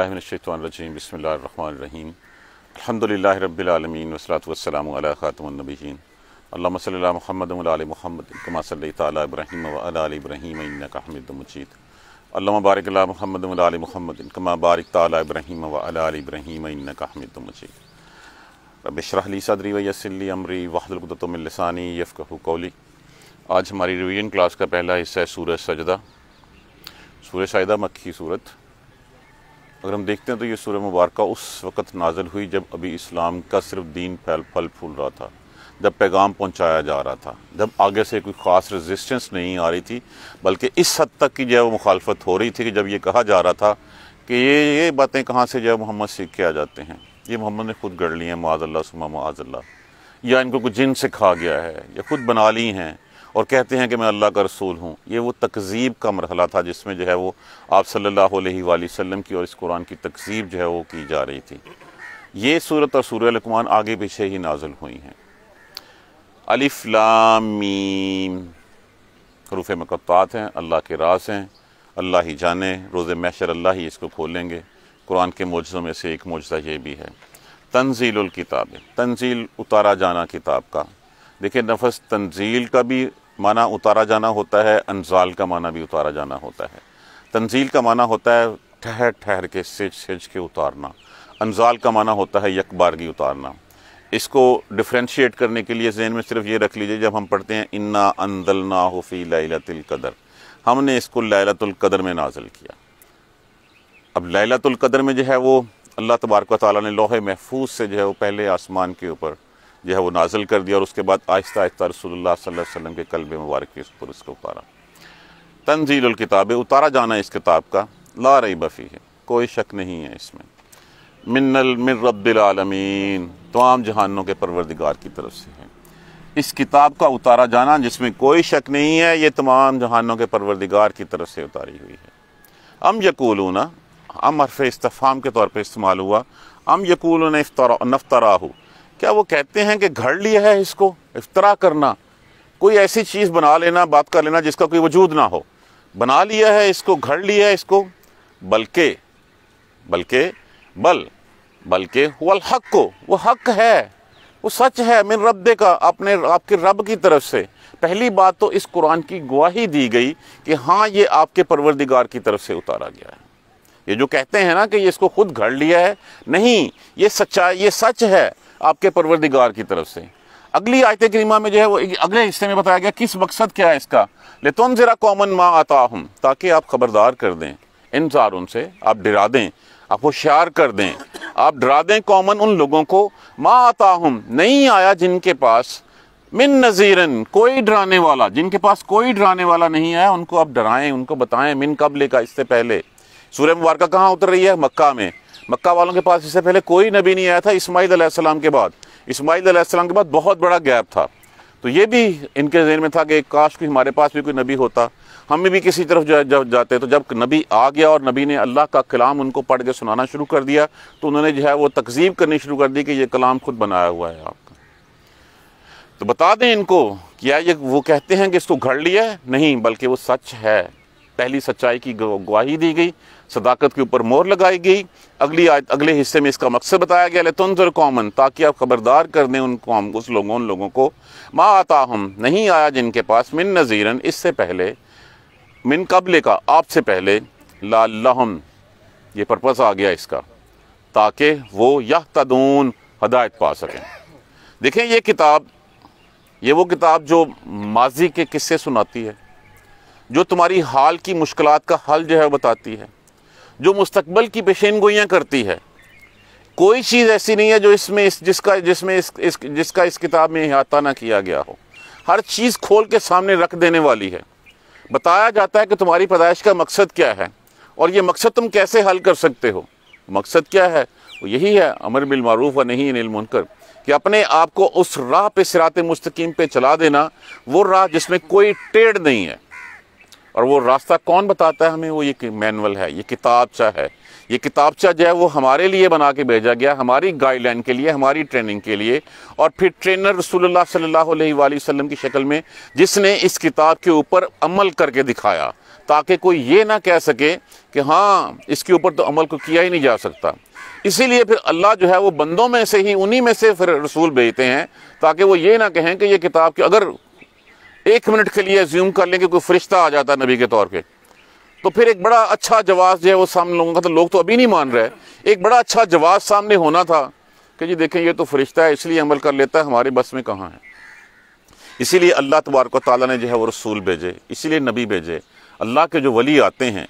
रजीम बसमीम अल्हम्दुलिल्लाह रब्बिल आलमीन वसलात वसलाम अला ख़ातमनबीन अल्लाह महमद महमद कमा सल इब्राहिम इन्नका हमिद महमद महमद कमा बारिक तब्राहिम वल इब्राहिम इन्नका हमिद सदरी वसली अमरी वाहदलकुतमिलसानी यफ़ कौली आज हमारी रिविजन क्लास का पहला हिस्सा है सूरज सजदा सूरज सजदा मक्खी सूरत अगर हम देखते हैं तो ये सूर्य मुबारक उस वक़्त नाजल हुई जब अभी इस्लाम का सिर्फ दीन फैल फल फूल रहा था जब पैगाम पहुंचाया जा रहा था जब आगे से कोई ख़ास रेजिस्टेंस नहीं आ रही थी बल्कि इस हद तक की जो है वो मुखालफत हो रही थी कि जब ये कहा जा रहा था कि ये ये बातें कहाँ से जो है मोहम्मद सीख के आ जाते हैं ये मोहम्मद ने खुद गढ़ ली हैं माजल्ला सुमा माजल्ला या इनको कुछ जिन से खा गया है या खुद बना ली हैं और कहते हैं कि मैं अल्लाह का रसूल हूँ ये वो तकजीब का मरहला था जिसमें जो है वो आप सल्लल्लाहु अलैहि वसल्लम की और इस कुरान की तकजीब जो है वो की जा रही थी ये सूरत और सूर्य लकमान आगे पीछे ही नाजुल हुई हैं अलिफ्लामीम हरूफ मकत्तात हैं अल्लाह के रास हैं अल्लाह ही जाने रोज़ मैशर अल्लाह ही इसको खोलेंगे कुरान के मौजों में से एक मौजा ये भी है तंजील किताब तंजील उतारा जाना किताब का देखिए नफस तंजील का भी माना उतारा जाना होता है अनजाल का माना भी उतारा जाना होता है तंजील का माना होता है ठहर ठहर के सिज सिज के उतारना अनजाल का माना होता है यकबारगी उतारना इसको डिफ्रेंशिएट करने के लिए जहन में सिर्फ ये रख लीजिए जब हम पढ़ते हैं इन्ना अनदल ना हफ़ी कदर हमने इसको लैलतुल्कदर में नाजिल किया अब लैलतुल्कदर में जो है वो अल्लाह तबारक ताली ने लोहे महफूज से जो है वो पहले आसमान के ऊपर जो है वो नाजल कर दिया और उसके बाद आहिस्ता आहिस्ता रसोल्ला वसम के कलब मुबारक के पर उसको उतारा तंजील किताब उतारा जाना इस किताब का ला रही बफ़ी है कोई शक नहीं है इसमें मिन्नल मिन रबालमीन तमाम जहानों के परवरदिगार की तरफ से है इस किताब का उतारा जाना जिसमें कोई शक नहीं है ये तमाम जहानों के परवरदिगार की तरफ से उतारी हुई है अम यकूलूना अम हरफ इस्तफ़ाम के तौर पर इस्तेमाल हुआ अम यकूल नफ्तरा क्या वो कहते हैं कि घर लिया है इसको इफ्तरा करना कोई ऐसी चीज़ बना लेना बात कर लेना जिसका कोई वजूद ना हो बना लिया है इसको घर लिया है इसको बल्कि बल्कि बल बल्कि वल हक को वो हक है वो सच है मिन रब का अपने आपके रब की तरफ से पहली बात तो इस कुरान की गवाही दी गई कि हाँ ये आपके परवरदिगार की तरफ से उतारा गया है ये जो कहते हैं ना कि ये इसको खुद घड़ लिया है नहीं ये सच्चा ये सच है आपके परवरदिगार की तरफ से अगली आयत करीमा में जो है वो अगले हिस्से में बताया गया किस मकसद क्या है इसका ले तो ज़रा कॉमन माँ आता हूँ ताकि आप खबरदार कर दें इन सारों से आप डरा दें आप होशियार कर दें आप डरा दें कॉमन उन लोगों को माँ आता हम नहीं आया जिनके पास मिन नज़ीरन कोई डराने वाला जिनके पास कोई डराने वाला नहीं आया उनको आप डराएं उनको बताएं मिन कब लेगा इससे पहले सूर्य मुबारक कहाँ उतर रही है मक्का में मक्का वालों के पास इससे पहले कोई नबी नहीं आया था इस्माइल अलैहिस्सलाम के बाद इस्माइल अलैहिस्सलाम के बाद बहुत बड़ा गैप था तो ये भी इनके जहन में था कि काश कि हमारे पास भी कोई नबी होता हम भी किसी तरफ जा, जब जाते तो जब नबी आ गया और नबी ने अल्लाह का कलाम उनको पढ़ के सुनाना शुरू कर दिया तो उन्होंने जो है वो तकजीब करनी शुरू कर दी कि ये कलाम खुद बनाया हुआ है आपका तो बता दें इनको क्या ये वो कहते हैं कि इसको घड़ लिया नहीं बल्कि वो सच है पहली सच्चाई की गवाही दी गई सदाकत के ऊपर मोर लगाई गई अगली आज अगले हिस्से में इसका मकसद बताया गया लतुंजर कॉमन ताकि आप खबरदार कर दें उन कौम उस लोगों उन लोगों को माँ आता हम नहीं आया जिनके पास मिन नज़ीरन इससे पहले मिन कबले का आपसे पहले लाम ये पर्पस आ गया इसका ताकि वो यह तदून हदायत पा सकें देखें ये किताब ये वो किताब जो माजी के किस्से सुनाती है जो तुम्हारी हाल की मुश्किल का हल जो है बताती है जो मुस्तबल की पेशेन गोइयाँ करती है कोई चीज़ ऐसी नहीं है जो इसमें इस जिसका जिसमें इस, इस जिसका इस किताब में अहाता ना किया गया हो हर चीज़ खोल के सामने रख देने वाली है बताया जाता है कि तुम्हारी पैदाइश का मकसद क्या है और ये मकसद तुम कैसे हल कर सकते हो मकसद क्या है वो यही है अमर बिलमूफ व नहीं मुनकर कि अपने आप को उस राह पे सिरात मुस्तकीम पे चला देना वो राह जिसमें कोई टेढ़ नहीं है और वो रास्ता कौन बताता है हमें वो ये मैनुअल है ये किताबचा है ये किताबचा जो है वो हमारे लिए बना के भेजा गया हमारी गाइडलाइन के लिए हमारी ट्रेनिंग के लिए और फिर ट्रेनर रसूलुल्लाह सल्लल्लाहु अलैहि वसल्लम की शक्ल में जिसने इस किताब के ऊपर अमल करके दिखाया ताकि कोई ये ना कह सके कि हाँ इसके ऊपर तो अमल को किया ही नहीं जा सकता इसीलिए फिर अल्लाह जो है वो बंदों में से ही उन्हीं में से फिर रसूल भेजते हैं ताकि वो ये ना कहें कि ये किताब के अगर एक मिनट के लिए ज्यूम कर लें कि कोई फरिश्ता आ जाता है नबी के तौर पर तो फिर एक बड़ा अच्छा जवाब जो है वो सामने लोगों का तो लोग तो अभी नहीं मान रहे एक बड़ा अच्छा जवाब सामने होना था कि जी देखें ये तो फरिश्ता है इसलिए अमल कर लेता है हमारे बस में कहाँ है इसीलिए अल्लाह तबारक ताली ने जो है वो रसूल भेजे इसीलिए नबी भेजे अल्लाह के जो वली आते हैं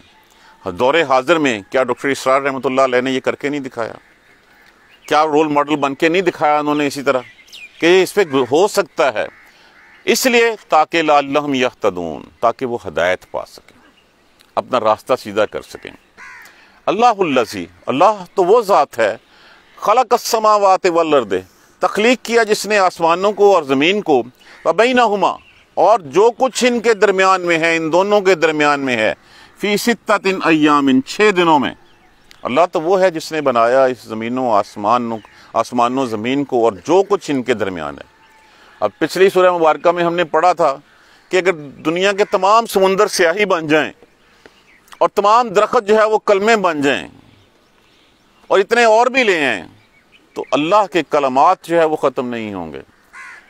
दौरे हाजिर में क्या डॉक्टर इसरार रहमत ने ये करके नहीं दिखाया क्या रोल मॉडल बन के नहीं दिखाया उन्होंने इसी तरह कि इस पर हो सकता है इसलिए ताकि लाम यह तदून ताकि वो हदायत पा सकें अपना रास्ता सीधा कर सकें अल्लाहल्लि अल्लाह तो वो ज़ात है खलकसमावात वर्द तख्लीक किया जिसने आसमानों को और ज़मीन को वबई नुमा और जो कुछ इनके दरमियान में है इन दोनों के दरमियान में है फ़ी इन अयाम इन छः दिनों में अल्लाह तो वो है जिसने बनाया इस ज़मीनों आसमानों आसमानों ज़मीन को और जो कुछ इनके दरमियान है अब पिछली सूर्य मुबारक में हमने पढ़ा था कि अगर दुनिया के तमाम समुंदर स्याही बन जाए और तमाम दरख्त जो है वो कलमे बन जाएं और इतने और भी ले आए तो अल्लाह के कलमात जो है वो ख़त्म नहीं होंगे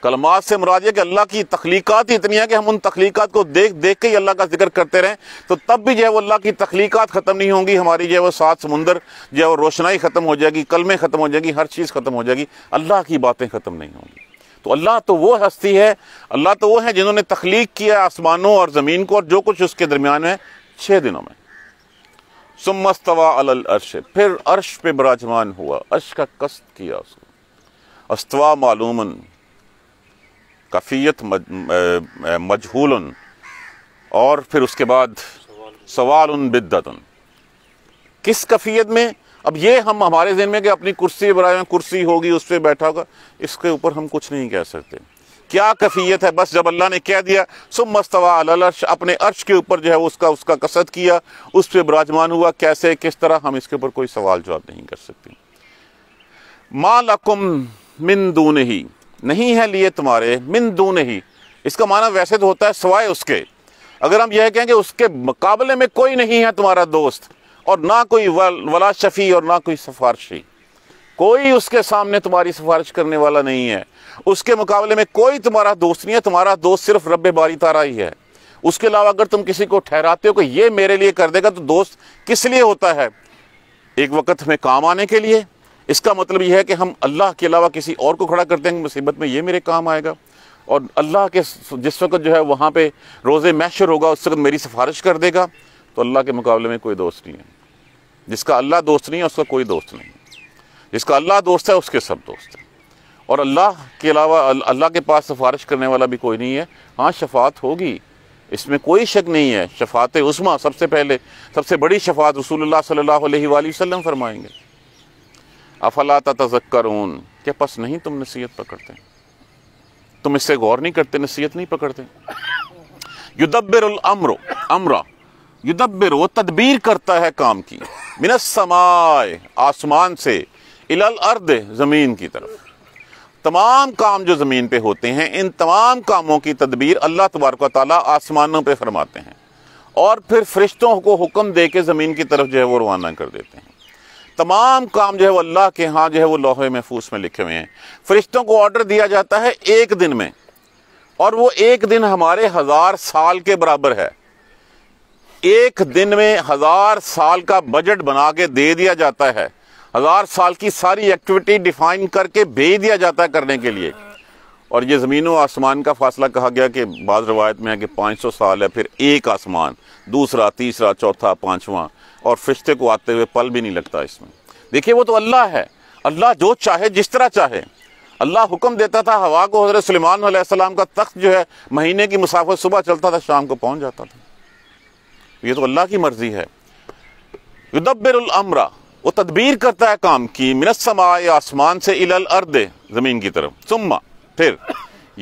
कलमात से मुराद है कि अल्लाह की तख्लीक़ात ही इतनी है कि हम उन तख्लीक़ात को देख देख के ही अल्लाह का जिक्र करते रहें तो तब भी जो है वो अल्लाह की तख्लीक़ात ख़त्म नहीं होंगी हमारी जो है वो सात समुंदर जो है वो रोशनाई ख़त्म हो जाएगी कलमें ख़त्म हो जाएगी हर चीज़ ख़त्म हो जाएगी अल्लाह की बातें ख़त्म नहीं होंगी तो अल्लाह तो वो हस्ती है अल्लाह तो वो है जिन्होंने तख्लीक किया आसमानों और ज़मीन को और जो कुछ उसके दरमियान है छः दिनों में सुमस्तवा अल अर्श फिर अर्श पे बराजमान हुआ अर्श का कस्त किया उसको अस्तवा मालूमन कफ़ीत मजहूल और फिर उसके बाद सवाल उन बिद्दत किस कफ़ीत में अब ये हम हमारे जहन में कि अपनी कुर्सी बनाए हुए कुर्सी होगी उस पर बैठा होगा इसके ऊपर हम कुछ नहीं कह सकते क्या कफ़ीत है बस जब अल्लाह ने कह दिया सुब मस्तवा अलर्श अपने अर्श के ऊपर जो है उसका उसका कसरत किया उस पर विराजमान हुआ कैसे किस तरह हम इसके ऊपर कोई सवाल जवाब नहीं कर सकते माँ लकुम मिन दून ही नहीं है लिए तुम्हारे मिन दून ही इसका माना वैसे तो होता है सवाए उसके अगर हम यह कहें कि उसके मुकाबले में कोई नहीं है तुम्हारा दोस्त और ना कोई वला शफ़ी और ना कोई सिफारशी कोई उसके सामने तुम्हारी सिफारिश करने वाला नहीं है उसके मुकाबले में कोई तुम्हारा दोस्त नहीं है तुम्हारा दोस्त सिर्फ रब बारी तारा ही है उसके अलावा अगर तुम किसी को ठहराते हो कि ये मेरे लिए कर देगा तो दोस्त किस लिए होता है एक वक्त हमें काम आने के लिए इसका मतलब यह है कि हम अल्लाह के अलावा किसी और को खड़ा कर देंगे मुसीबत में ये मेरे काम आएगा और अल्लाह के जिस वक्त जो है वहाँ पे रोज़े मैशर होगा उस वक्त मेरी सिफारिश कर देगा तो अल्लाह के मुकाबले में कोई दोस्त नहीं है जिसका अल्लाह दोस्त नहीं है उसका कोई दोस्त नहीं जिसका अल्लाह दोस्त है उसके सब दोस्त हैं और अल्लाह के अलावा अल्लाह के पास सिफारिश करने वाला भी कोई नहीं है हाँ शफात होगी इसमें कोई शक नहीं है शफात उस्मा सबसे पहले सबसे बड़ी शफात रसूल सल्ला वसम फरमाएंगे अफला तजक्कर क्या पस नहीं तुम नसीहत पकड़ते तुम इससे गौर नहीं करते नसीहत नहीं पकड़ते युदब्बर अमर अमरा युदब्बिर वो तदबीर करता है काम की मिनस समाय आसमान से इलल अर्द ज़मीन की तरफ तमाम काम जो ज़मीन पे होते हैं इन तमाम कामों की तदबीर अल्लाह तबारक ताली आसमानों पे फरमाते हैं और फिर फरिश्तों को हुक्म दे के ज़मीन की तरफ जो है वो रवाना कर देते हैं तमाम काम जो है वो अल्लाह के यहाँ जो है वो लोहे महफूस में लिखे हुए हैं फरिश्तों को ऑर्डर दिया जाता है एक दिन में और वो एक दिन हमारे हज़ार साल के बराबर है एक दिन में हजार साल का बजट बना के दे दिया जाता है हजार साल की सारी एक्टिविटी डिफाइन करके भेज दिया जाता है करने के लिए और ये ज़मीनों आसमान का फासला कहा गया कि बाद रवायत में है कि 500 साल है फिर एक आसमान दूसरा तीसरा चौथा पाँचवा और फिश्ते को आते हुए पल भी नहीं लगता इसमें देखिए वो तो अल्लाह है अल्लाह जो चाहे जिस तरह चाहे अल्लाह हुक्म देता था हवा को हज़रत सलेमान का तख्त जो है महीने की मुसाफत सुबह चलता था शाम को पहुँच जाता था ये तो अल्लाह की मर्जी है अमरा वो तदबीर करता है काम की आए आसमान से इलल अर्द ज़मीन की तरफ सुम्मा फिर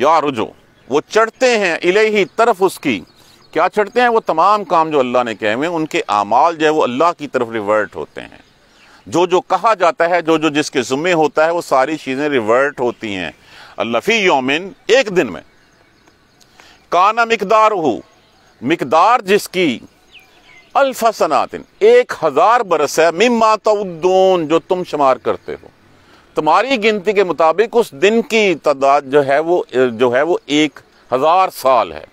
या रुजो वो चढ़ते हैं इले ही तरफ उसकी क्या चढ़ते हैं वो तमाम काम जो अल्लाह ने कहे हुए उनके अमाल जो है वो अल्लाह की तरफ रिवर्ट होते हैं जो जो कहा जाता है जो जो जिसके ज़ुम्मे होता है वो सारी चीज़ें रिवर्ट होती हैं अल्लाफ़ी योमिन एक दिन में काना मकदार हो मकदार जिसकी अल्फा सनातिन एक हज़ार बरस है मिम्मा तउद्दून जो तुम शुमार करते हो तुम्हारी गिनती के मुताबिक उस दिन की तादाद जो है वो जो है वो एक हज़ार साल है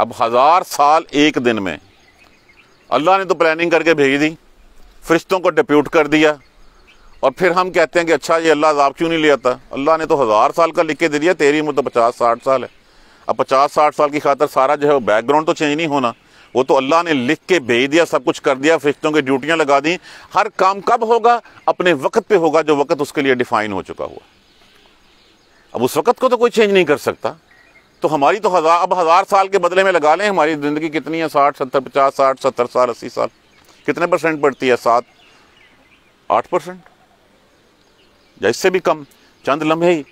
अब हज़ार साल एक दिन में अल्लाह ने तो प्लानिंग करके भेज दी फरिश्तों को डिप्यूट कर दिया और फिर हम कहते हैं कि अच्छा ये अल्लाह अजाब क्यों नहीं लिया आता अल्लाह ने तो हज़ार साल का लिख के दे दिया तेरी उम्र तो पचास साठ साल है अब पचास साठ साल की खातर सारा जो है वो बैकग्राउंड तो चेंज नहीं होना वो तो अल्लाह ने लिख के भेज दिया सब कुछ कर दिया फिश्तों की ड्यूटियाँ लगा दी हर काम कब होगा अपने वक्त पे होगा जो वक्त उसके लिए डिफाइन हो चुका हुआ अब उस वक्त को तो कोई चेंज नहीं कर सकता तो हमारी तो हज़ार अब हज़ार साल के बदले में लगा लें हमारी ज़िंदगी कितनी है साठ सत्तर पचास साठ सत्तर साल अस्सी साल कितने परसेंट बढ़ती है सात आठ परसेंट या इससे भी कम चंद लम्हे ही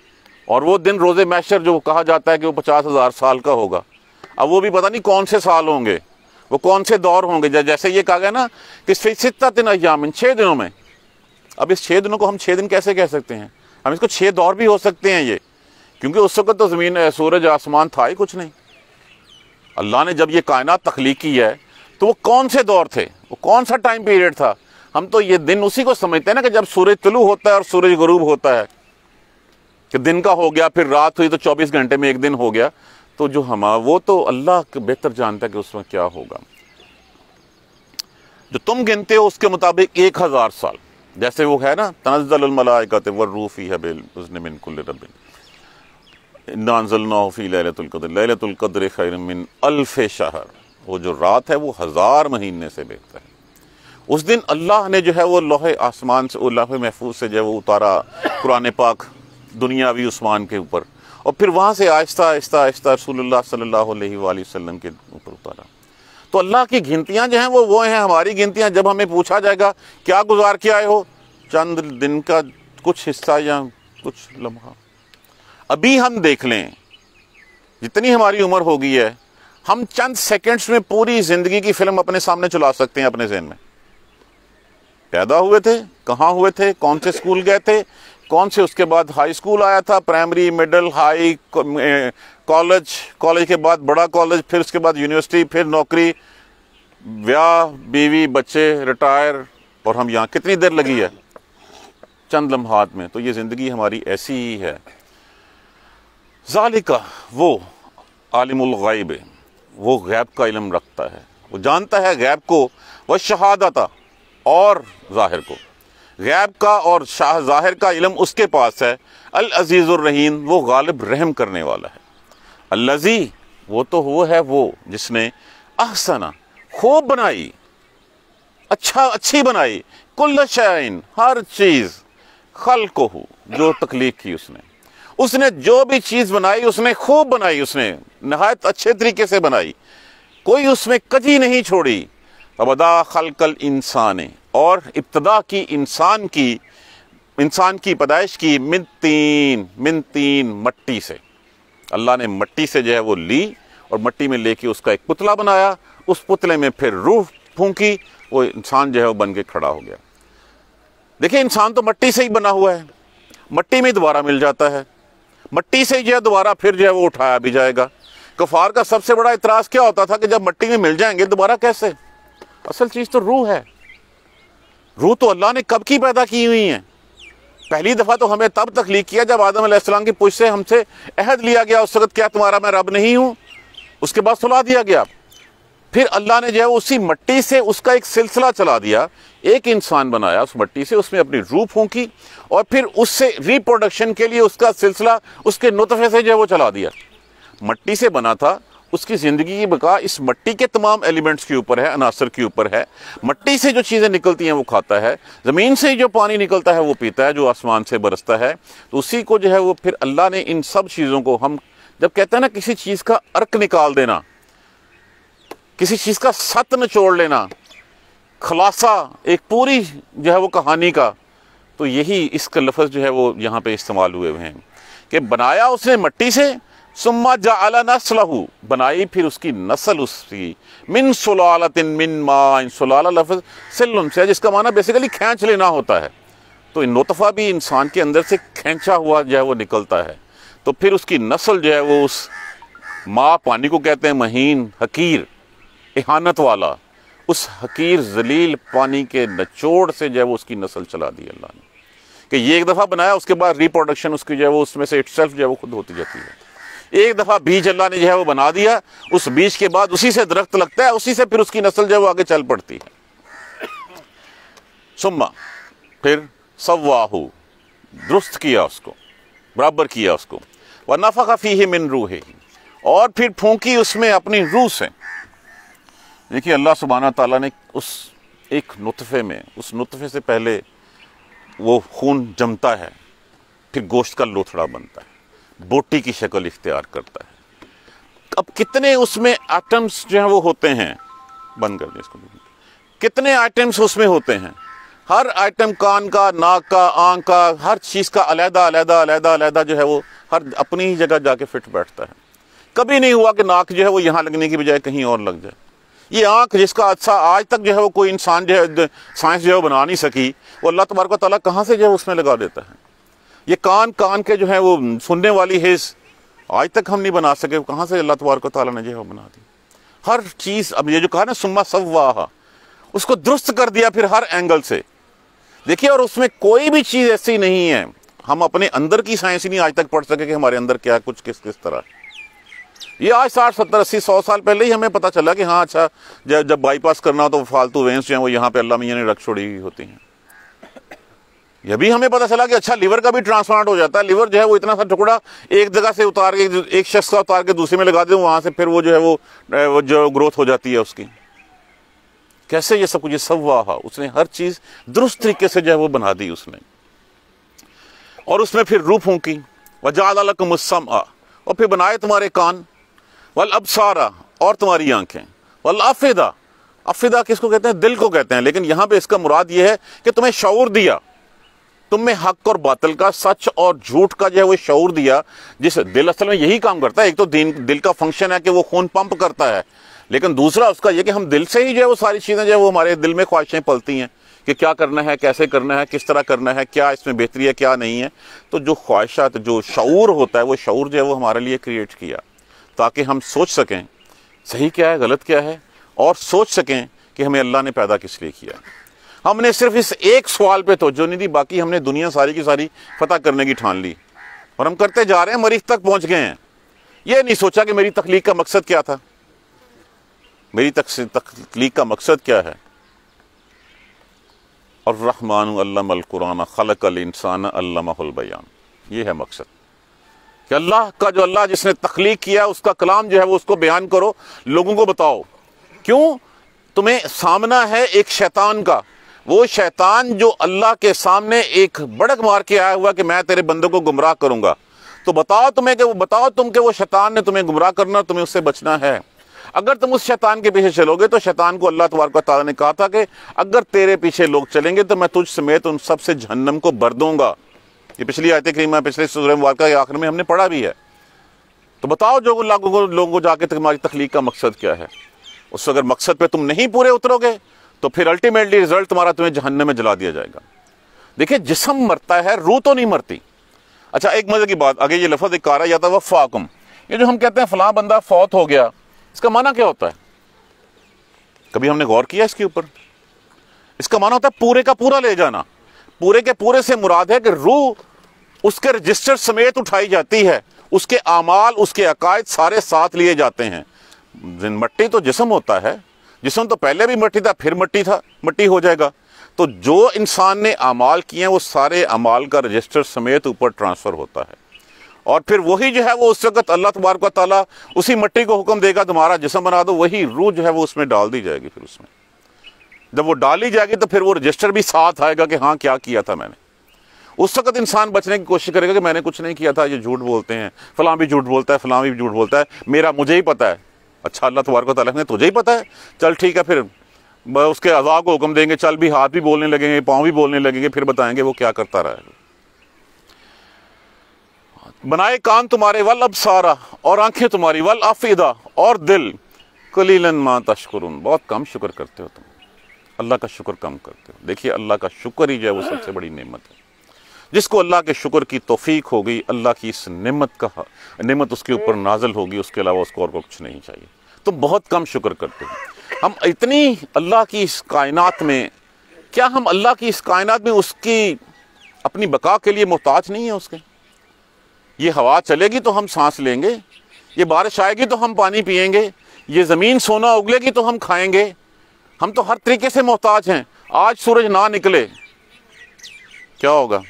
और वो दिन रोज़े मैशर जो कहा जाता है कि वो पचास हज़ार साल का होगा अब वो भी पता नहीं कौन से साल होंगे वो कौन से दौर होंगे जैसे ये कहा गया ना कि सित्ता दिन अयाम इन छः दिनों में अब इस छः दिनों को हम छः दिन कैसे कह सकते हैं हम इसको छः दौर भी हो सकते हैं ये क्योंकि उस वक्त तो ज़मीन सूरज आसमान था ही कुछ नहीं अल्लाह ने जब ये कायनात तख्लीक की है तो वो कौन से दौर थे वो कौन सा टाइम पीरियड था हम तो ये दिन उसी को समझते हैं ना कि जब सूरज तुलू होता है और सूरज गरूब होता है कि दिन का हो गया फिर रात हुई तो 24 घंटे में एक दिन हो गया तो जो हमारा हाँ, वो तो अल्लाह बेहतर जानता है कि उसमें क्या होगा जो तुम गिनते हो उसके मुताबिक एक हज़ार साल जैसे वो है ना तनजलमलाकत वरूफ़ी है बेल उसने मिनकुल खैर मिन अल्फ़ शहर वो जो रात है वो हज़ार महीने से बेहतर है उस दिन अल्लाह ने जो है वो लोहे आसमान से लोहे महफूज से जो है वो उतारा कुरान पाक दुनियावी उस्मान के ऊपर और फिर वहाँ से आहिस्ता आहिस्ता आहिस्ता रसूलुल्लाह सल्लल्लाहु अलैहि वसल्लम के ऊपर उतारा तो अल्लाह की गिनतियाँ जो हैं वो वो हैं हमारी गिनतियाँ जब हमें पूछा जाएगा क्या गुजार के आए हो चंद दिन का कुछ हिस्सा या कुछ लम्हा अभी हम देख लें जितनी हमारी उम्र हो गई है हम चंद सेकेंड्स में पूरी ज़िंदगी की फ़िल्म अपने सामने चला सकते हैं अपने जहन में पैदा हुए थे कहाँ हुए थे कौन से स्कूल गए थे कौन से उसके बाद हाई स्कूल आया था primary middle high college college के बाद बड़ा कॉलेज फिर उसके बाद यूनिवर्सिटी फिर नौकरी ब्याह बीवी बच्चे रिटायर और हम यहाँ कितनी देर लगी है चंद लम्हात में तो ये ज़िंदगी हमारी ऐसी ही है जालिका वो आलिमगाइब वो गैब का इलम रखता है वो जानता है गैब को वह शहादता और ज़ाहिर को गैब का और शाह जाहिर का इलम उसके पास है अल अजीज़ुर्रहीम वो गालिब रहम करने वाला है अल्लाजी वो तो वो है वो जिसने अहसना खूब बनाई अच्छा अच्छी बनाई कुल शाइन हर चीज़ खल को हो जो तकलीफ की उसने उसने जो भी चीज़ बनाई उसने खूब बनाई उसने नहायत अच्छे तरीके से बनाई कोई उसमें कजी नहीं छोड़ी अबदा कल इंसान और इब्तदा की इंसान की इंसान की पैदाइश की मिन तीन मिन तीन मट्टी से अल्लाह ने मट्टी से जो है वो ली और मट्टी में लेके उसका एक पुतला बनाया उस पुतले में फिर रूह फूंकी वो इंसान जो है वो बन के खड़ा हो गया देखिए इंसान तो मट्टी से ही बना हुआ है मट्टी में दोबारा मिल जाता है मट्टी से जो है दोबारा फिर जो है वो उठाया भी जाएगा कफार का सबसे बड़ा इतराज़ क्या होता था कि जब मट्टी में मिल जाएंगे दोबारा कैसे असल चीज़ तो रूह है रूह तो अल्लाह ने कब की पैदा की हुई है पहली दफ़ा तो हमें तब तख्लीक किया जब आदम आसमाम की पुछ से हमसे अहद लिया गया उस वक्त क्या तुम्हारा मैं रब नहीं हूँ उसके बाद सुला दिया गया फिर अल्लाह ने जो है उसी मट्टी से उसका एक सिलसिला चला दिया एक इंसान बनाया उस मट्टी से उसमें अपनी रूह फूकी और फिर उससे रिप्रोडक्शन के लिए उसका सिलसिला उसके नुतफे से जो है वो चला दिया मट्टी से बना था उसकी ज़िंदगी की बका इस मट्टी के तमाम एलिमेंट्स के ऊपर है अनासर के ऊपर है मट्टी से जो चीज़ें निकलती हैं वो खाता है ज़मीन से जो पानी निकलता है वो पीता है जो आसमान से बरसता है तो उसी को जो है वो फिर अल्लाह ने इन सब चीज़ों को हम जब कहते हैं ना किसी चीज़ का अर्क निकाल देना किसी चीज़ का सत निचोड़ लेना खुलासा एक पूरी जो है वो कहानी का तो यही इसका लफ्ज़ जो है वो यहाँ पे इस्तेमाल हुए हुए हैं कि बनाया उसने मट्टी से सुम्मा जाला नसलहू बनाई फिर उसकी नस्ल उसकी मिन सुलालतिन मिन माइन सुलाला लफ्ज़ सिलुन से जिसका माना बेसिकली खींच लेना होता है तो नुतफ़ा भी इंसान के अंदर से खींचा हुआ जो है वो निकलता है तो फिर उसकी नस्ल जो है वो उस माँ पानी को कहते हैं महीन हकीर एहानत वाला उस हकीर जलील पानी के नचोड़ से जो है वो उसकी नस्ल चला दी अल्लाह ने कि ये एक दफ़ा बनाया उसके बाद रिप्रोडक्शन उसकी जो है वो उसमें से सेल्फ जो है वो खुद होती जाती है एक दफ़ा बीज अल्लाह ने जो है वो बना दिया उस बीज के बाद उसी से दरख्त लगता है उसी से फिर उसकी नस्ल जो है वो आगे चल पड़ती है सुम्मा फिर सवाहू दुरुस्त किया उसको बराबर किया उसको व नफ़ा फ़ी ही मिन रूह और फिर फूंकी उसमें अपनी रूह से देखिए अल्लाह सुबहाना तला ने उस एक नुतफ़े में उस नुतफ़े से पहले वो खून जमता है फिर गोश्त का लोथड़ा बनता है बोटी की शक्ल इख्तियार करता है अब कितने उसमें आइटम्स जो हैं वो होते हैं बंद कर दें इसको कितने आइटम्स उसमें होते हैं हर आइटम कान का नाक का आँख का हर चीज़ का अलहदा अलहदा अलहदा अलहदा जो है वो हर अपनी ही जगह जाके फिट बैठता है कभी नहीं हुआ कि नाक जो है वो यहाँ लगने की बजाय कहीं और लग जाए ये आँख जिसका अच्छा आज तक जो है वो कोई इंसान जो है साइंस जो है वो बना नहीं सकी वो अल्लाह तबारक तला कहाँ से जो है उसमें लगा देता है ये कान कान के जो है वो सुनने वाली हिस्स आज तक हम नहीं बना सके कहाँ से अल्लाह तबारक ने जो है बना दी हर चीज़ अब ये जो कहा ना सुम्मा सब वाह उसको दुरुस्त कर दिया फिर हर एंगल से देखिए और उसमें कोई भी चीज़ ऐसी नहीं है हम अपने अंदर की साइंस ही नहीं आज तक पढ़ सके कि हमारे अंदर क्या कुछ किस किस तरह ये आज साठ सत्तर अस्सी सौ साल पहले ही हमें पता चला कि हाँ अच्छा जब जब बाईपास करना हो तो फालतू वेंस जो है वो यहाँ पे अल्लाह मियाँ ने रख छोड़ी हुई होती हैं यह भी हमें पता चला कि अच्छा लीवर का भी ट्रांसप्लांट हो जाता है लीवर जो है वो इतना सा टुकड़ा एक जगह से उतार के एक शख्स का उतार के दूसरे में लगा दें वहां से फिर वो जो है वो, वो जो ग्रोथ हो जाती है उसकी कैसे ये सब कुछ सब वाह उसने हर चीज़ दुरुस्त तरीके से जो है वो बना दी उसने और उसमें फिर रूप फूकी वजालकमसम आ और फिर बनाए तुम्हारे कान वल अबसारा और तुम्हारी आंखें वल अफिदा अफिदा किसको कहते हैं दिल को कहते हैं लेकिन यहां पे इसका मुराद ये है कि तुम्हें शौर दिया तुम्हें हक और बातल का सच और झूठ का जो है वो शौर दिया जिस दिल असल में यही काम करता है एक तो दिन दिल का फंक्शन है कि वो खून पंप करता है लेकिन दूसरा उसका यह कि हम दिल से ही जो है वो सारी चीज़ें जो है वो हमारे दिल में ख्वाहिशें पलती हैं कि क्या करना है कैसे करना है किस तरह करना है क्या इसमें बेहतरी है क्या नहीं है तो जो ख्वाहिशात जो शौर होता है वो शौर जो है वो हमारे लिए क्रिएट किया ताकि हम सोच सकें सही क्या है गलत क्या है और सोच सकें कि हमें अल्लाह ने पैदा किस लिए किया हमने सिर्फ इस एक सवाल पे तोज्जो नहीं दी बाकी हमने दुनिया सारी की सारी फतह करने की ठान ली और हम करते जा रहे हैं मरीज तक पहुंच गए हैं ये नहीं सोचा कि मेरी तख्लीक का मकसद क्या था मेरी तख्लीक का मकसद क्या है और रहमान कुरान खलक अल इंसान अल्लाबयान ये है मकसद कि अल्लाह का जो अल्लाह जिसने तख्लीक किया उसका कलाम जो है वो उसको बयान करो लोगों को बताओ क्यों तुम्हें सामना है एक शैतान का वो शैतान जो अल्लाह के सामने एक बड़क मार के आया हुआ कि मैं तेरे बंदों को गुमराह करूंगा तो बताओ तुम्हें कि वो बताओ तुम कि वो शैतान ने तुम्हें गुमराह करना तुम्हें उससे बचना है अगर तुम उस शैतान के पीछे चलोगे तो शैतान को अल्लाह तबारक तारा ने कहा था कि अगर तेरे पीछे लोग चलेंगे तो मैं तुझ समेत उन सबसे जहन्नम को भर दूंगा ये पिछली आयत करीमा पिछले सूर्य के आखिर में हमने पढ़ा भी है तो बताओ जो लोगों को लोगों को जाके तुम्हारी तख्लीक का मकसद क्या है उस अगर मकसद पे तुम नहीं पूरे उतरोगे तो फिर अल्टीमेटली रिजल्ट तुम्हारा तुम्हें जहन्ने में जला दिया जाएगा देखिए जिसम मरता है रूह तो नहीं मरती अच्छा एक मजे की बात आगे ये लफ्ज एक कारा जाता है तो फाकुम ये जो हम कहते हैं फलां बंदा फौत हो गया इसका माना क्या होता है कभी हमने गौर किया इसके ऊपर इसका माना होता है पूरे का पूरा ले जाना पूरे के पूरे से मुराद है कि रूह उसके रजिस्टर समेत उठाई जाती है उसके आमाल उसके अकायद सारे साथ लिए जाते हैं मट्टी तो जिसम होता है जिसम तो पहले भी मट्टी था फिर मट्टी था मट्टी हो जाएगा तो जो इंसान ने अमाल किए हैं वो सारे अमाल का रजिस्टर समेत ऊपर ट्रांसफ़र होता है और फिर वही जो है वो उस वक्त अल्लाह तबारक ताली उसी मट्टी को हुक्म देगा तुम्हारा जिसम बना दो वही रूह जो है वो उसमें डाल दी जाएगी फिर उसमें जब वो डाली जाएगी तो फिर वो रजिस्टर भी साथ आएगा कि हाँ क्या किया था मैंने उस वक्त इंसान बचने की कोशिश करेगा कि मैंने कुछ नहीं किया था ये झूठ बोलते हैं फलां भी झूठ बोलता है फलां भी झूठ बोलता है मेरा मुझे ही पता है अच्छा अल्लाह तबारक ताली ने तुझे ही पता है चल ठीक है फिर उसके अज़ा को हुक्म देंगे चल भी हाथ भी बोलने लगेंगे पाँव भी बोलने लगेंगे फिर बताएंगे वो क्या करता रहा बनाए कान तुम्हारे वल अब सारा और आंखें तुम्हारी वल अफीदा और दिल कलीलन माँ तशकर बहुत कम शुक्र करते हो तुम अल्लाह का शुक्र कम करते हो देखिए अल्लाह का शुक्र ही जो है वो सबसे बड़ी नेमत है जिसको अल्लाह के शुक्र की तोफ़ीक होगी अल्लाह की इस नमत का नमत उसके ऊपर नाजल होगी उसके अलावा उसको और कुछ नहीं चाहिए तो बहुत कम शुक्र करते हैं हम इतनी अल्लाह की इस कायनात में क्या हम अल्लाह की इस कायनात में उसकी अपनी बका के लिए मोहताज नहीं है उसके ये हवा चलेगी तो हम सांस लेंगे ये बारिश आएगी तो हम पानी पियेंगे ये ज़मीन सोना उगलेगी तो हम खाएंगे हम तो हर तरीके से मोहताज हैं आज सूरज ना निकले क्या होगा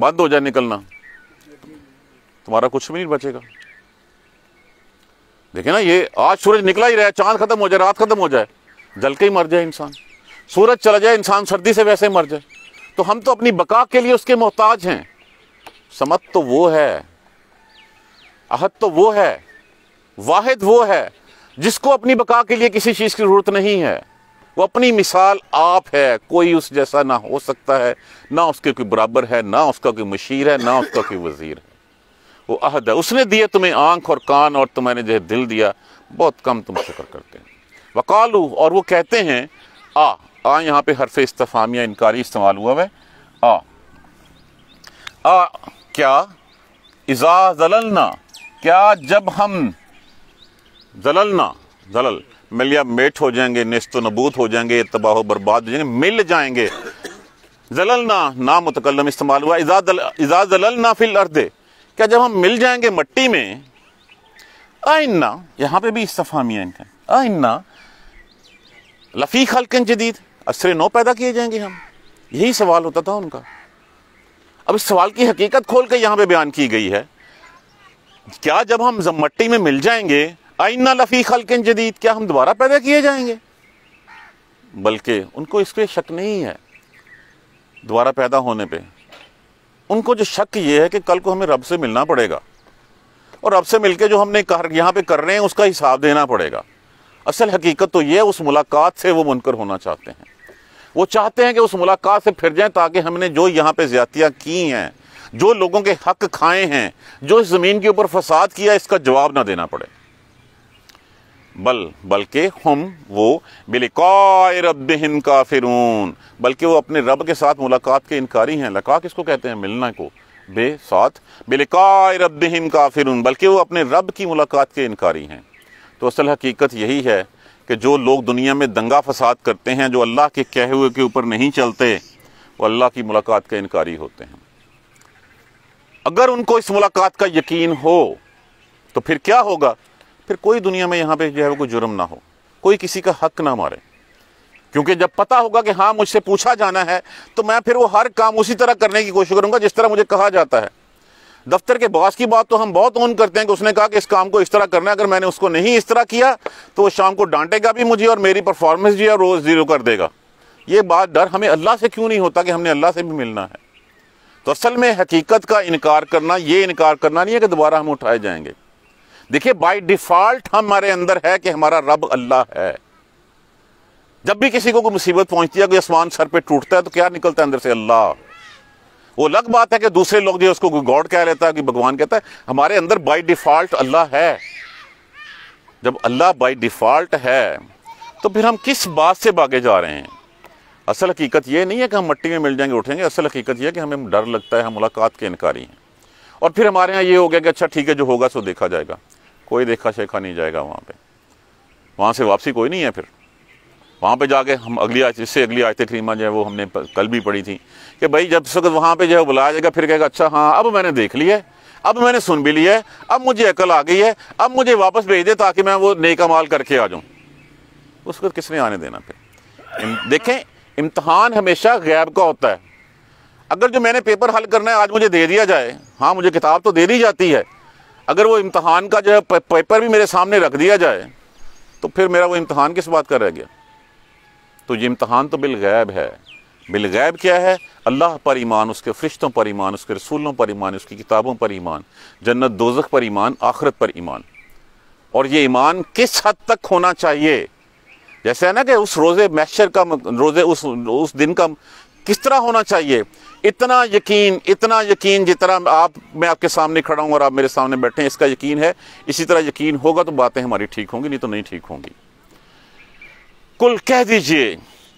बंद हो जाए निकलना तुम्हारा कुछ भी नहीं बचेगा देखे ना ये आज सूरज निकला ही रहा है चांद खत्म हो जाए रात खत्म हो जाए जल के ही मर जाए इंसान सूरज चला जाए इंसान सर्दी से वैसे मर जाए तो हम तो अपनी बका के लिए उसके मोहताज हैं समत तो वो है अहद तो वो है वाहिद वो है जिसको अपनी बका के लिए किसी चीज़ की ज़रूरत नहीं है वो अपनी मिसाल आप है कोई उस जैसा ना हो सकता है ना उसके कोई बराबर है ना उसका कोई मशीर है ना उसका कोई वजीर है वो अहद है उसने दिए तुम्हें आंख और कान और तुम्हारे जो दिल दिया बहुत कम तुम शिक्र करते हैं वकालू और वो कहते हैं आ आ यहाँ पे हरफ इस्तफामिया इनकारी इस्तेमाल हुआ है आ आ क्या इजा जललना क्या जब हम जललना जलल मिलिया मेट हो जाएंगे नस्त नबूत हो जाएंगे तबाह बर्बाद हो जाएंगे मिल जाएंगे जलल ना ना मुतकलम इस्तेमाल हुआ इजा ना फिल अर्दे क्या जब हम मिल जाएंगे मट्टी में आइन्ना यहाँ पे भी इस्तफामिया इनका आइन्ना लफी खलकन जदीद असरे नो पैदा किए जाएंगे हम यही सवाल होता था उनका अब इस सवाल की हकीकत खोल के यहाँ पे बयान की गई है क्या जब हम मट्टी में मिल जाएंगे आइना लफ़ी खलकिन जदीद क्या हम दोबारा पैदा किए जाएंगे बल्कि उनको इस पर शक नहीं है दोबारा पैदा होने पे उनको जो शक ये है कि कल को हमें रब से मिलना पड़ेगा और रब से मिलके जो हमने कर यहाँ पे कर रहे हैं उसका हिसाब देना पड़ेगा असल हकीकत तो ये है उस मुलाकात से वो मुनकर होना चाहते हैं वो चाहते हैं कि उस मुलाकात से फिर जाएं ताकि हमने जो यहाँ पे ज्यादतियाँ की हैं जो लोगों के हक खाए हैं जो इस ज़मीन के ऊपर फसाद किया इसका जवाब ना देना पड़े बल बल्कि हम वो बिलिकाय का काफिरून बल्कि वो अपने रब के साथ मुलाकात के इनकारी हैं लका किसको कहते हैं मिलना को बे साथ बिलिकाय का काफिरून बल्कि वो अपने रब की मुलाकात के इनकारी हैं तो असल हकीकत यही है कि जो लोग दुनिया में दंगा फसाद करते हैं जो अल्लाह के कहे हुए के ऊपर नहीं चलते वो अल्लाह की मुलाकात के इनकारी होते हैं अगर उनको इस मुलाकात का यकीन हो तो फिर क्या होगा फिर कोई दुनिया में यहाँ पे जो है वो कोई जुर्म ना हो कोई किसी का हक ना मारे क्योंकि जब पता होगा कि हाँ मुझसे पूछा जाना है तो मैं फिर वो हर काम उसी तरह करने की कोशिश करूँगा जिस तरह मुझे कहा जाता है दफ्तर के बॉस की बात तो हम बहुत ऑन करते हैं कि उसने कहा कि इस काम को इस तरह करना है अगर मैंने उसको नहीं इस तरह किया तो वो शाम को डांटेगा भी मुझे और मेरी परफॉर्मेंस जो है रोज़ ज़ीरो कर देगा ये बात डर हमें अल्लाह से क्यों नहीं होता कि हमने अल्लाह से भी मिलना है तो असल में हकीकत का इनकार करना ये इनकार करना नहीं है कि दोबारा हम उठाए जाएंगे देखिए बाय डिफॉल्ट हमारे अंदर है कि हमारा रब अल्लाह है जब भी किसी को कोई मुसीबत पहुंचती है कोई आसमान सर पे टूटता है तो क्या निकलता है अंदर से अल्लाह वो अलग बात है कि दूसरे लोग जो उसको गॉड कह लेता है कि भगवान कहता है हमारे अंदर बाय डिफॉल्ट अल्लाह है जब अल्लाह बाय डिफ़ॉल्ट है तो फिर हम किस बात से भागे जा रहे हैं असल हकीकत ये नहीं है कि हम मट्टी में मिल जाएंगे उठेंगे असल हकीकत यह है कि हमें डर लगता है हम मुलाकात के इनकारी हैं और फिर हमारे यहाँ ये हो गया कि अच्छा ठीक है जो होगा सो देखा जाएगा कोई देखा शेखा नहीं जाएगा वहाँ पर वहाँ से वापसी कोई नहीं है फिर वहाँ पे जाके हम अगली आयत इससे अगली आयत करीमा जो है वो हमने कल भी पढ़ी थी कि भाई जब वक्त वहाँ पे जो है बुलाया जाएगा फिर कहेगा अच्छा हाँ अब मैंने देख लिया है अब मैंने सुन भी लिया है अब मुझे अकल आ गई है अब मुझे वापस भेज दे ताकि मैं वो नेका माल करके आ जाऊँ उस वक्त किसने आने देना फिर देखें इम्तहान हमेशा गैब का होता है अगर जो मैंने पेपर हल करना है आज मुझे दे दिया जाए हाँ मुझे किताब तो दे दी जाती है अगर वो इम्तहान का जो है पेपर भी मेरे सामने रख दिया जाए तो फिर मेरा वो इम्तहान किस बात का रह गया तो ये इम्तहान तो बिलगैब है बिलगैब क्या है अल्लाह पर ईमान उसके फरिश्तों पर ईमान उसके रसूलों पर ईमान उसकी किताबों पर ईमान जन्नत दोजख पर ईमान आखरत पर ईमान और ये ईमान किस हद तक होना चाहिए जैसे है ना कि उस रोज़े मैशर का रोज़े उस उस दिन का किस तरह होना चाहिए इतना यकीन इतना यकीन जितना आप मैं आपके सामने खड़ा हूँ और आप मेरे सामने बैठे हैं इसका यकीन है इसी तरह यकीन होगा तो बातें हमारी ठीक होंगी नहीं तो नहीं ठीक होंगी कुल कह दीजिए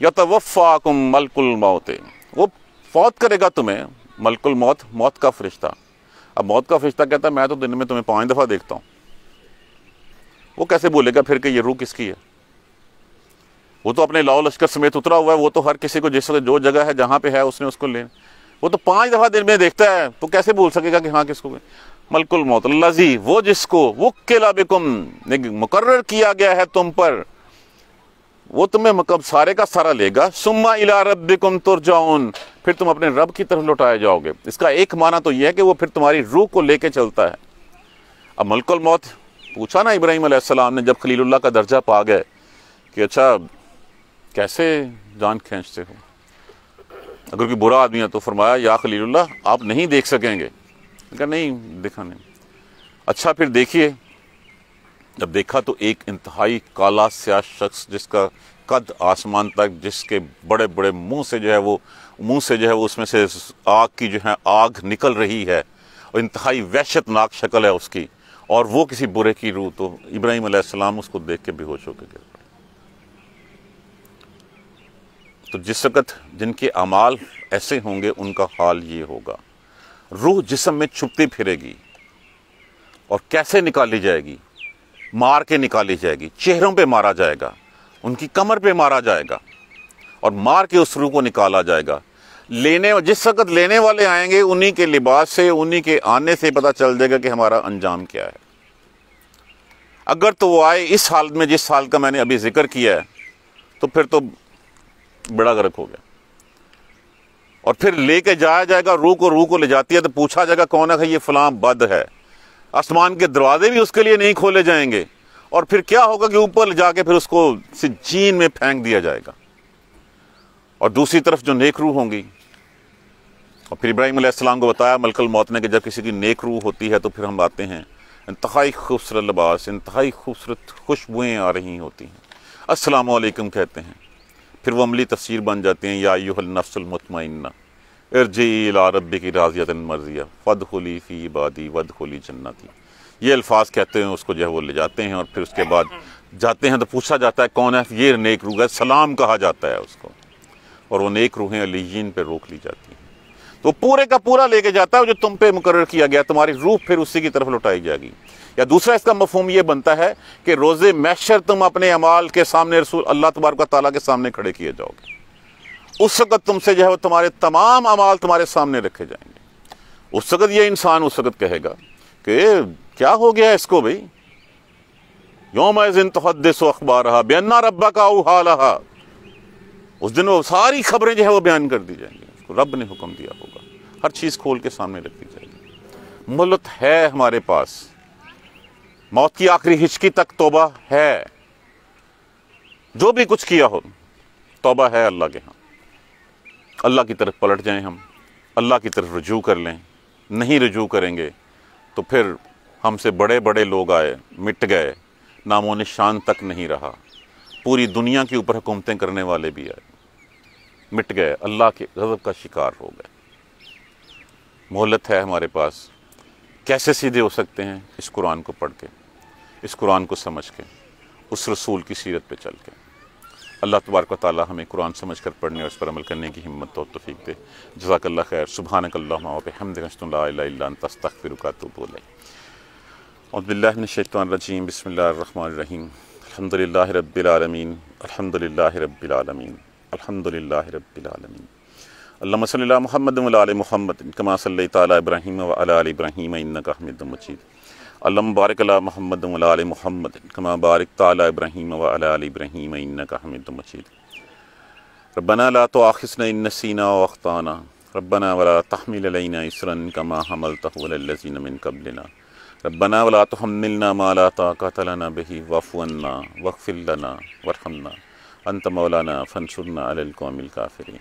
या तो वफ़ाकुम मलकुल मौत वो फौत करेगा तुम्हें मलकुल मौत मौत का फरिश्ता अब मौत का फरिश्ता कहता है मैं तो दिन में तुम्हें पाँच दफ़ा देखता हूँ वो कैसे बोलेगा फिर कि ये रूह किसकी है वो तो अपने लाओ लश्कर समेत उतरा हुआ है वो तो हर किसी को जिस जो जगह है जहाँ पे है उसने उसको ले वो तो पांच दफ़ा दिन में देखता है तो कैसे बोल सकेगा कि हाँ किसको मलकुल मौत लजी वो जिसको वो किला बेकुम मुकर किया गया है तुम पर वो तुम्हें मकब सारे का सारा लेगा सुम्मा इला तुर जाऊन फिर तुम अपने रब की तरफ लौटाए जाओगे इसका एक माना तो यह है कि वो फिर तुम्हारी रूह को लेके चलता है अब मलकुल मौत पूछा ना इब्राहिम अलैहिस्सलाम ने जब खलीलुल्लाह का दर्जा पा गए कि अच्छा कैसे जान खींचते हो अगर कोई बुरा आदमी है तो फरमाया या खलील्ला आप नहीं देख सकेंगे अगर नहीं दिखाने अच्छा फिर देखिए जब देखा तो एक इंतहाई काला स्याह शख्स जिसका कद आसमान तक जिसके बड़े बड़े मुंह से जो है वो मुंह से जो है वो उसमें से आग की जो है आग निकल रही है और इंतहाई वहशतनाक शक्ल है उसकी और वो किसी बुरे की रूह तो इब्राहिम उसको देख के बेहोश होकर गया तो जिस वक़्त जिनके अमाल ऐसे होंगे उनका हाल ये होगा रूह जिसम में छुपती फिरेगी और कैसे निकाली जाएगी मार के निकाली जाएगी चेहरों पे मारा जाएगा उनकी कमर पे मारा जाएगा और मार के उस रूह को निकाला जाएगा लेने जिस वक्त लेने वाले आएंगे उन्हीं के लिबास से उन्हीं के आने से पता चल जाएगा कि हमारा अंजाम क्या है अगर तो वो आए इस हाल में जिस हाल का मैंने अभी जिक्र किया है तो फिर तो बड़ा गर्क हो गया और फिर लेके जाया जाएगा रूह को रूह को ले जाती है तो पूछा जाएगा कौन है ये फलाम बद है आसमान के दरवाजे भी उसके लिए नहीं खोले जाएंगे और फिर क्या होगा कि ऊपर जाके फिर उसको जीन में फेंक दिया जाएगा और दूसरी तरफ जो नेक रूह होंगी और फिर इब्राहिम को बताया मलकल मौत ने कि जब किसी की नेक रूह होती है तो फिर हम आते हैं इंतहाई खूबसूरत लबास इंतहाई खूबसूरत खुशबुएँ आ रही होती हैं असलकम कहते हैं फिर वो अमली तफसीर बन जाते हैं या याफसलमतमना अरजील आरब की राजियात मर्जिया फ़द खुली फ़ी इबादी वद खुली जन्नती ये अल्फाज कहते हैं उसको जो है वो ले जाते हैं और फिर उसके बाद जाते हैं तो पूछा जाता है कौन है ये नेक रूह है सलाम कहा जाता है उसको और वो नेक रूहें अलीन पर रोक ली जाती हैं तो पूरे का पूरा लेके जाता है जो तुम पे मुकर किया गया तुम्हारी रूह फिर उसी की तरफ लौटाई जाएगी या दूसरा इसका मफहम यह बनता है कि रोजे मैशर तुम अपने अमाल के सामने रसूल अल्लाह तबारक तला के सामने खड़े किए जाओगे उस वक़्त तुमसे जो है वो तुम्हारे तमाम अमाल तुम्हारे सामने रखे जाएंगे उस वक़्त यह इंसान उस वक़्त कहेगा कि क्या हो गया इसको भाई योम जिन तहदस अखबार रहा बेन्ना रब्बा का रहा उस दिन वो सारी खबरें जो है वो बयान कर दी जाएंगी को रब ने हुक्म दिया होगा हर चीज़ खोल के सामने रख दी जाएगी मुलत है हमारे पास मौत की आखिरी हिचकी तक तोबा है जो भी कुछ किया हो तोबा है अल्लाह के यहाँ अल्लाह की तरफ पलट जाएं हम अल्लाह की तरफ रजू कर लें नहीं रजू करेंगे तो फिर हमसे बड़े बड़े लोग आए मिट गए नामों निशान तक नहीं रहा पूरी दुनिया के ऊपर हुकूमतें करने वाले भी आए मिट गए अल्लाह के गज़ब का शिकार हो गए मोहलत है हमारे पास कैसे सीधे हो सकते हैं इस कुरान को पढ़ के इस कुरान को समझ के उस रसूल की सीरत पे चल के अल्लाह तबारक ताली हमें कुरान समझ कर पढ़ने और इस पर अमल करने की हिम्मत और तफीक दे जजाकल्ला खैर सुबह सुबहानकल्लास्तफ़िरकातबूल अब्दिल्लाशैतरजीम बसमीम अलहमदिल्ला रबालमीन अलहमदिल्ला रबालमीन अलहमदिल्ला अल्लाम सल महमद महमद कमा सल तब्राहिम वल इब्राहिम इनकाहमद मजीद अल्लाम बारक महमद महमद कमा बारक ताली इब्राहिम इब्राहिम इनकाहमद मजीद रबना ला तो आखिसन नसीना वख्ताना रबना वला तहमिलना इसरन कमा हमल तहलजीन मिन कबलना रबना वला तो हमलना माला ताकत लना बही वफ़ना वक्फ़िलना वरहमना अनत मौलाना फ़नसुरना अलकौमिल काफ़रीन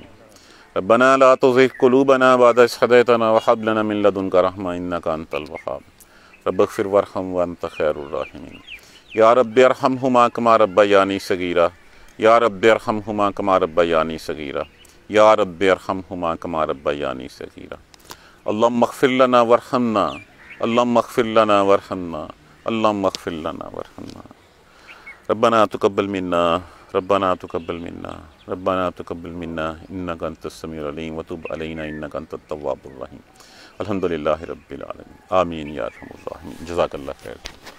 रबना ला तुज़िग कुलूबना बाद हदैतना वहब लना मिन लदुनका रहमा इन्नका अंतल वहाब रब्बिगफिर वरहम व अंत खैरुर रहीम या रब्बि अरहमहुमा कमा रब्बयानी सगीरा या रब्बि अरहमहुमा कमा रब्बयानी सगीरा या रब्बि अरहमहुमा कमा रब्बयानी सगीरा अल्लाह मगफिर लना वरहमना अल्लाह मगफिर लना वरहमना अल्लाह मगफिर लना वरहमना रब्बना तकब्बल मिन्ना रब्बाना तकबल मन्ना रब्बाना तकबल मन्ना इन्ना का तस्मीरलीम वतुब अलैना इन्ना का तवाबुलरहीम अलहमदिल्ला रबीआलम आमीन यारहमल जजाकल्ला खैर